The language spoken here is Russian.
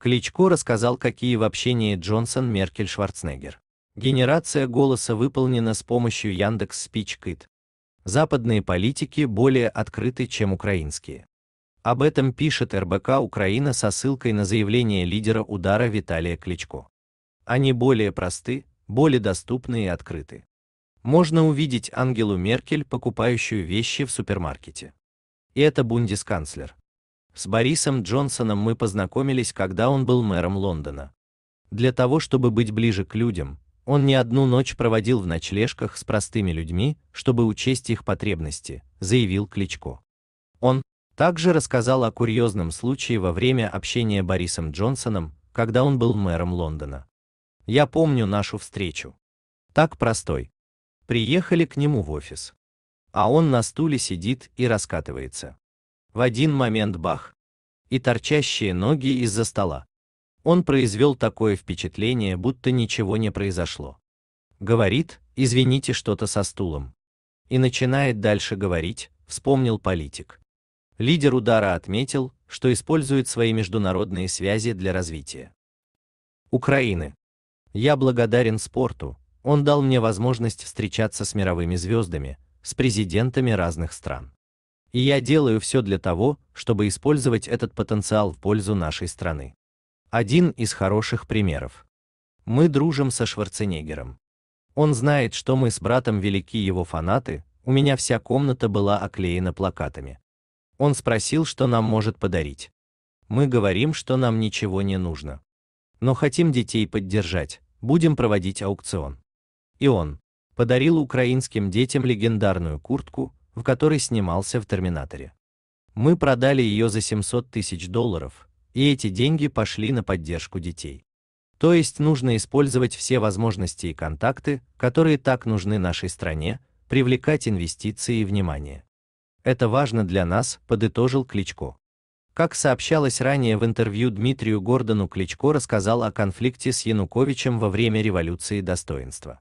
Кличко рассказал, какие в общении Джонсон Меркель Шварценеггер. Генерация голоса выполнена с помощью Яндекс Спичкит. Западные политики более открыты, чем украинские. Об этом пишет РБК Украина со ссылкой на заявление лидера удара Виталия Кличко. Они более просты, более доступны и открыты. Можно увидеть Ангелу Меркель, покупающую вещи в супермаркете. И это бундесканцлер. С Борисом Джонсоном мы познакомились, когда он был мэром Лондона. Для того, чтобы быть ближе к людям, он не одну ночь проводил в ночлежках с простыми людьми, чтобы учесть их потребности, заявил Кличко. Он также рассказал о курьезном случае во время общения Борисом Джонсоном, когда он был мэром Лондона. Я помню нашу встречу. Так простой. Приехали к нему в офис. А он на стуле сидит и раскатывается. В один момент бах. И торчащие ноги из-за стола. Он произвел такое впечатление, будто ничего не произошло. Говорит, извините что-то со стулом. И начинает дальше говорить, вспомнил политик. Лидер удара отметил, что использует свои международные связи для развития. Украины. Я благодарен спорту, он дал мне возможность встречаться с мировыми звездами, с президентами разных стран. И я делаю все для того, чтобы использовать этот потенциал в пользу нашей страны. Один из хороших примеров. Мы дружим со Шварценеггером. Он знает, что мы с братом велики его фанаты, у меня вся комната была оклеена плакатами. Он спросил, что нам может подарить. Мы говорим, что нам ничего не нужно. Но хотим детей поддержать, будем проводить аукцион. И он подарил украинским детям легендарную куртку, в которой снимался в «Терминаторе». Мы продали ее за 700 тысяч долларов, и эти деньги пошли на поддержку детей. То есть нужно использовать все возможности и контакты, которые так нужны нашей стране, привлекать инвестиции и внимание. Это важно для нас, подытожил Кличко. Как сообщалось ранее в интервью Дмитрию Гордону Кличко рассказал о конфликте с Януковичем во время революции достоинства.